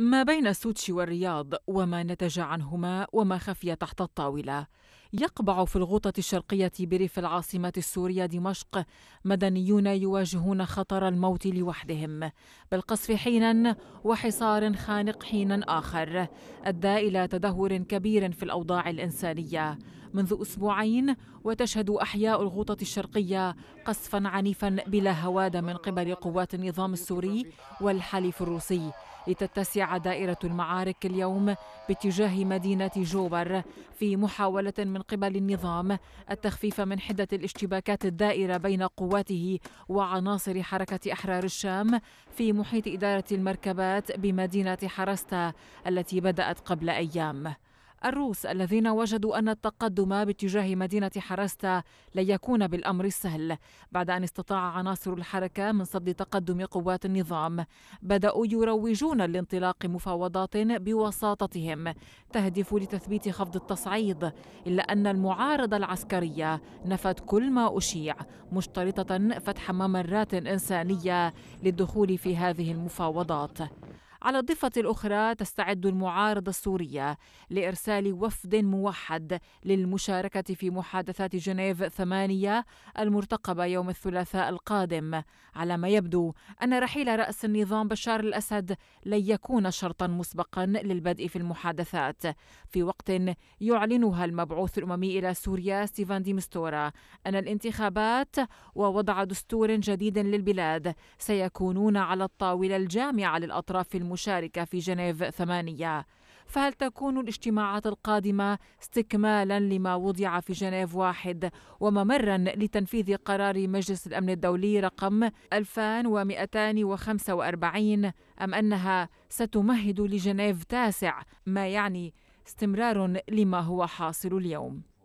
ما بين السوتشي والرياض وما نتج عنهما وما خفي تحت الطاولة يقبع في الغوطة الشرقية بريف العاصمة السورية دمشق مدنيون يواجهون خطر الموت لوحدهم بالقصف حينا وحصار خانق حينا آخر أدى إلى تدهور كبير في الأوضاع الإنسانية منذ أسبوعين وتشهد أحياء الغوطة الشرقية قصفا عنيفا بلا هواد من قبل قوات النظام السوري والحليف الروسي لتتسع دائرة المعارك اليوم باتجاه مدينة جوبر في محاولة من من قبل النظام التخفيف من حدة الاشتباكات الدائرة بين قواته وعناصر حركة أحرار الشام في محيط إدارة المركبات بمدينة حرستا التي بدأت قبل أيام الروس الذين وجدوا أن التقدم باتجاه مدينة حرستا لن يكون بالأمر السهل بعد أن استطاع عناصر الحركة من صد تقدم قوات النظام بدأوا يروجون لانطلاق مفاوضات بوساطتهم تهدف لتثبيت خفض التصعيد إلا أن المعارضة العسكرية نفت كل ما أشيع مشترطة فتح ممرات إنسانية للدخول في هذه المفاوضات على الضفة الأخرى تستعد المعارضة السورية لإرسال وفد موحد للمشاركة في محادثات جنيف ثمانية المرتقبة يوم الثلاثاء القادم على ما يبدو أن رحيل رأس النظام بشار الأسد لن يكون شرطا مسبقا للبدء في المحادثات في وقت يعلنها المبعوث الأممي إلى سوريا ستيفان دي مستورا أن الانتخابات ووضع دستور جديد للبلاد سيكونون على الطاولة الجامعة للأطراف المشاركة المشاركة في جنيف ثمانية فهل تكون الاجتماعات القادمة استكمالا لما وضع في جنيف واحد وممرا لتنفيذ قرار مجلس الأمن الدولي رقم 2245 أم أنها ستمهد لجنيف تاسع ما يعني استمرار لما هو حاصل اليوم